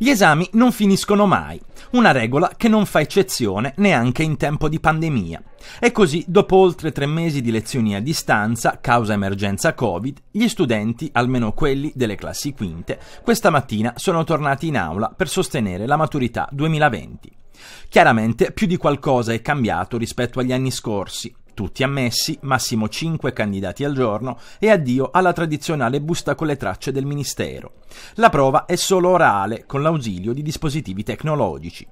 Gli esami non finiscono mai, una regola che non fa eccezione neanche in tempo di pandemia. E così, dopo oltre tre mesi di lezioni a distanza, causa emergenza Covid, gli studenti, almeno quelli delle classi quinte, questa mattina sono tornati in aula per sostenere la maturità 2020. Chiaramente più di qualcosa è cambiato rispetto agli anni scorsi tutti ammessi, massimo 5 candidati al giorno e addio alla tradizionale busta con le tracce del Ministero. La prova è solo orale, con l'ausilio di dispositivi tecnologici.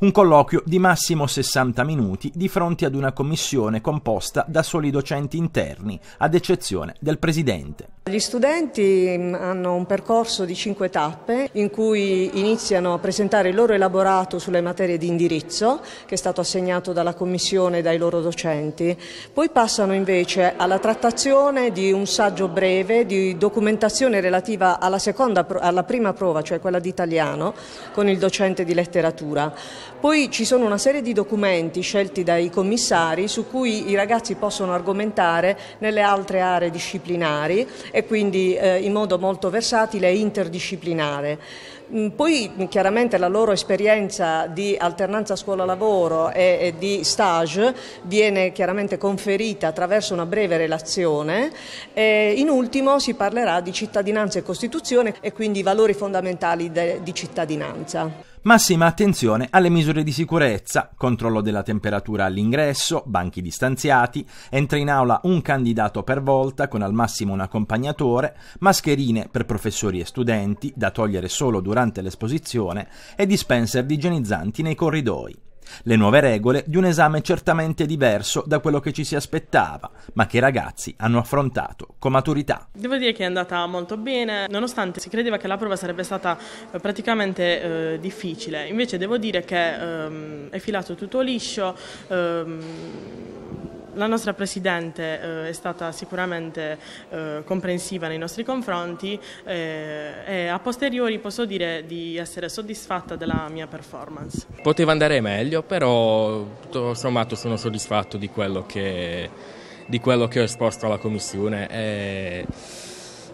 Un colloquio di massimo 60 minuti di fronte ad una commissione composta da soli docenti interni, ad eccezione del Presidente. Gli studenti mm, hanno un percorso di cinque tappe in cui iniziano a presentare il loro elaborato sulle materie di indirizzo che è stato assegnato dalla Commissione e dai loro docenti. Poi passano invece alla trattazione di un saggio breve, di documentazione relativa alla, seconda, alla prima prova, cioè quella di italiano, con il docente di letteratura. Poi ci sono una serie di documenti scelti dai commissari su cui i ragazzi possono argomentare nelle altre aree disciplinari e quindi eh, in modo molto versatile e interdisciplinare. Mm, poi mm, chiaramente la loro esperienza di alternanza scuola-lavoro e, di stage viene chiaramente conferita attraverso una breve relazione e in ultimo si parlerà di cittadinanza e Costituzione e quindi i valori fondamentali de, di cittadinanza. Massima attenzione alle misure di sicurezza, controllo della temperatura all'ingresso, banchi distanziati, entra in aula un candidato per volta con al massimo un accompagnatore, mascherine per professori e studenti da togliere solo durante l'esposizione e dispenser di igienizzanti nei corridoi. Le nuove regole di un esame certamente diverso da quello che ci si aspettava, ma che i ragazzi hanno affrontato con maturità. Devo dire che è andata molto bene, nonostante si credeva che la prova sarebbe stata eh, praticamente eh, difficile. Invece devo dire che ehm, è filato tutto liscio. Ehm la nostra Presidente eh, è stata sicuramente eh, comprensiva nei nostri confronti eh, e a posteriori posso dire di essere soddisfatta della mia performance. Poteva andare meglio, però tutto sommato sono soddisfatto di quello che, di quello che ho esposto alla Commissione. E,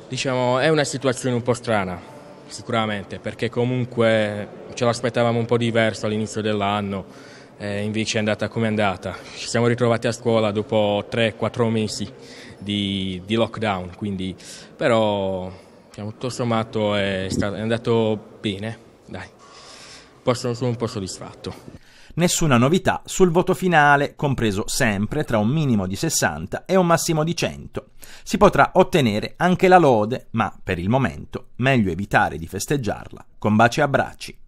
diciamo, è una situazione un po' strana sicuramente, perché comunque ce l'aspettavamo un po' diverso all'inizio dell'anno eh, invece è andata come è andata. Ci siamo ritrovati a scuola dopo 3-4 mesi di, di, lockdown, quindi però diciamo, tutto sommato è, stato, è andato bene, dai, posso, sono un po' soddisfatto. Nessuna novità sul voto finale, compreso sempre tra un minimo di 60 e un massimo di 100. Si potrà ottenere anche la lode, ma per il momento meglio evitare di festeggiarla con baci e abbracci.